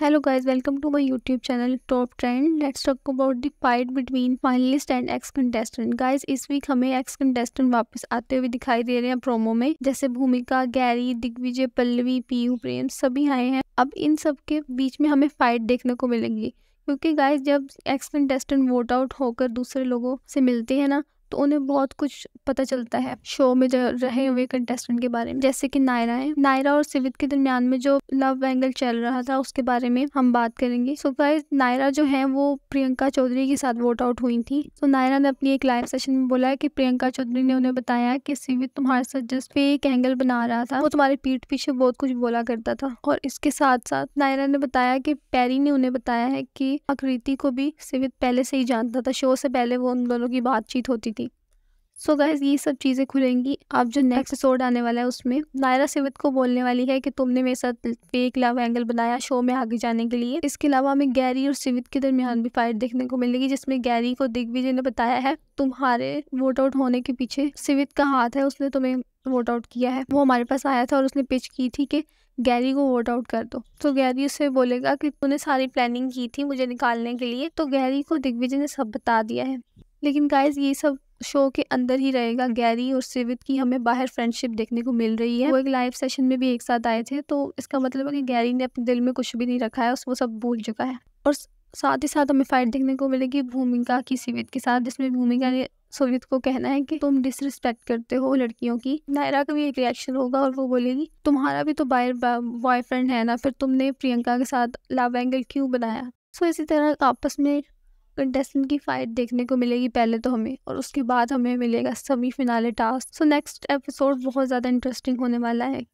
hello guys welcome to my YouTube channel top trend let's talk about the fight between finalist and ex contestant guys इस week हमें ex contestant वापस आते हुए दिखाई दे रहे हैं प्रोमो में जैसे भूमिका गैरी दिग्विजय पल्लवी पीयू प्रेम सभी आए हैं अब इन सब के बीच में हमें फाइट देखने को मिलेंगी क्योंकि गाइज जब एक्स कंटेस्टेंट वोट आउट होकर दूसरे लोगों से मिलते हैं ना तो उन्हें बहुत कुछ पता चलता है शो में जो रहे हुए कंटेस्टेंट के बारे में जैसे कि नायरा है नायरा और सिवित के दरमियान में जो लव एंगल चल रहा था उसके बारे में हम बात करेंगे सो so गाइस नायरा जो है वो प्रियंका चौधरी के साथ वोट आउट हुई थी तो so, नायरा ने अपनी एक लाइव सेशन में बोला की प्रियंका चौधरी ने उन्हें बताया की सिविद तुम्हारे साथ जस्ट फेक एंगल बना रहा था वो तुम्हारी पीठ पीछे बहुत कुछ बोला करता था और इसके साथ साथ नायरा ने बताया की पैरी ने उन्हें बताया है की आकृति को भी सिवित पहले से ही जानता था शो से पहले वो उन दोनों की बातचीत होती थी सो so गाइज ये सब चीज़ें खुलेंगी आप जो नेक्स्ट एपिसोड आने वाला है उसमें नायरा सिवित को बोलने वाली है कि तुमने मेरे साथ फेक लव एंगल बनाया शो में आगे जाने के लिए इसके अलावा हमें गैरी और सिवित के दरमियान भी फाइट देखने को मिलेगी जिसमें गैरी को दिग्विजय ने बताया है तुम्हारे वोट आउट होने के पीछे सिवित का हाथ है उसने तुम्हें वोट आउट किया है वो हमारे पास आया था और उसने पिच की थी कि गैरी को वोट आउट कर दो तो गैरी उससे बोलेगा कि तूने सारी प्लानिंग की थी मुझे निकालने के लिए तो गैरी को दिग्विजय ने सब बता दिया है लेकिन गाइज ये सब शो के अंदर ही रहेगा गैरी और सिवित की हमें बाहर फ्रेंडशिप देखने को मिल रही है वो एक लाइव सेशन में भी एक साथ आए थे तो इसका मतलब है कि गैरी ने अपने दिल में कुछ भी नहीं रखा है उसको सब भूल चुका है और साथ ही साथ हमें फाइट देखने को मिलेगी भूमिका की सिविद के साथ जिसमें भूमिका ने सोवित को कहना है कि तुम डिसरिस्पेक्ट करते हो लड़कियों की नायरा का भी एक रिएक्शन होगा और वो बोलेगी तुम्हारा भी तो बॉयफ्रेंड है ना फिर तुमने प्रियंका के साथ लव एंगल क्यों बनाया सो इसी तरह आपस में कंटेस्टेंट की फाइट देखने को मिलेगी पहले तो हमें और उसके बाद हमें मिलेगा semifinale task so next episode बहुत ज़्यादा इंटरेस्टिंग होने वाला है